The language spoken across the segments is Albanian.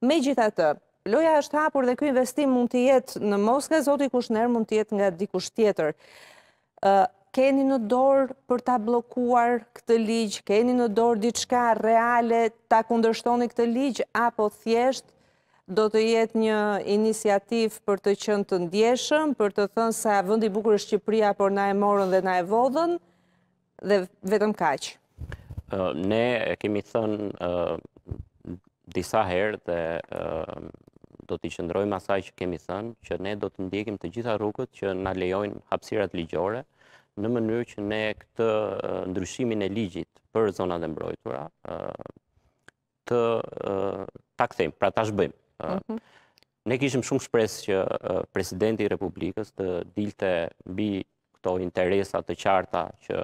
Me gjitha të, loja është hapur dhe këj investim mund të jetë në Moskë, zoti Kushner mund të jetë nga dikush tjetër. Keni në dorë për ta blokuar këtë ligjë, keni në dorë diçka reale ta kundërshtoni këtë ligjë, apo thjeshtë do të jetë një inisiativ për të qënë të ndjeshëm, për të thënë sa vëndi bukur është Qipria, por na e morën dhe na e vodhën, dhe vetëm kaqë. Ne kemi thënë disa herë dhe do t'i qëndrojmë asaj që kemi thënë, që ne do të ndjekim të gjitha rrugët që në lejojnë hapsirat ligjore, në mënyrë që ne këtë ndryshimin e ligjit për zonat e mbrojtura të takthejmë, pra të ashbëjmë. Mhm. Ne kishëm shumë shpres që presidenti Republikës të dilte bi këto interesat të qarta që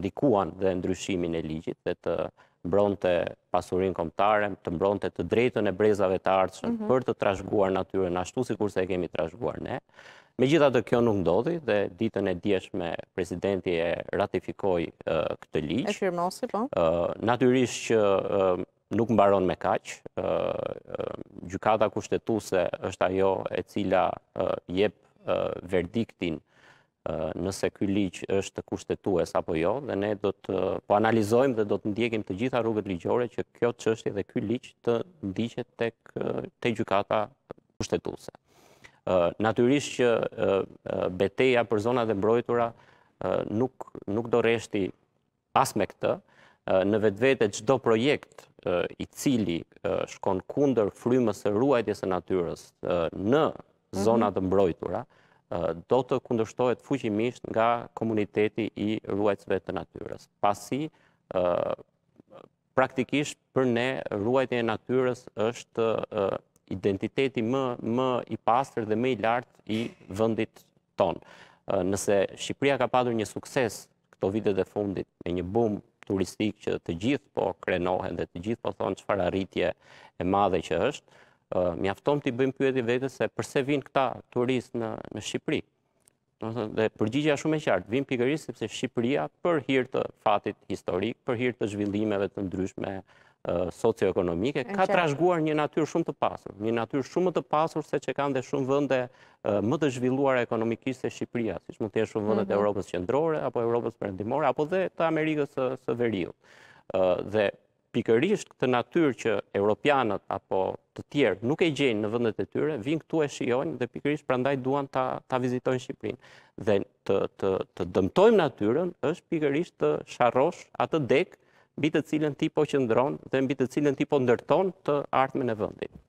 ndikuan dhe ndryshimin e ligjit dhe të ndryshimin e ligjit mbronte pasurin komptare, të mbronte të drejtën e brezave të ardhshëm mhm. për të trashguar në ashtu si kurse e kemi trashguar ne. Me gjitha të kjo nuk ndodhi dhe ditën e djeshme presidenti e ratifikoj këtë liqë. E firmosi, po? Natyrisht që nuk mbaron me kaqë. Gjukata kushtetuse është ajo e cila jep verdiktin nëse ky ligj është kushtetues apo jo dhe ne do të po analizojmë dhe do të ndjekim të gjitha rrugët ligjore që kjo çështje dhe ky ligj të ndiqet tek te gjykata kushtetuese. Ë natyrisht që betejë për zonat e mbrojtura nuk nuk do rreshti as me këtë në vetvete çdo projekt i cili shkon kundër frymës së ruajtjes së natyrës në mhm. zonat e mbrojtura do të kundështohet fuqimisht nga komuniteti i ruajtësve të natyres. Pasi, praktikisht për ne, ruajtë e natyres është identiteti më i pasër dhe më i lartë i vëndit tonë. Nëse Shqipria ka padur një sukses këto vitet dhe fundit me një bum turistik që të gjithë po krenohen dhe të gjithë po thonë qëfar arritje e madhe që është, mi aftom të i bëjmë pyetit vetës se përse vinë këta turist në Shqipëri. Dhe përgjigja shumë e qartë, vinë pikërisë sepse Shqipëria për hirtë të fatit historik, për hirtë të zhvillimeve të ndryshme socioekonomike, ka trashguar një natyr shumë të pasur, një natyr shumë të pasur se që kanë dhe shumë vënde më të zhvilluar ekonomikisht ekonomikisë e Shqipëria, si shumë mund të jeshtë shumë vëndet e mhm. Europës qëndrore, apo Europës përëndimore, apo dhe të Amerikës së veriut. Dhe pikërisht këtë natyrë që europianët apo të tjerë nuk e gjenë në vëndet e tyre, vinë këtu e shionë dhe pikërisht prandaj duan të vizitojnë Shqiprinë. Dhe të dëmtojmë natyrën, është pikërisht të sharosh atë dekë bitë të cilën ti po qëndronë dhe bitë të cilën ti po ndërtonë të artme në vëndit.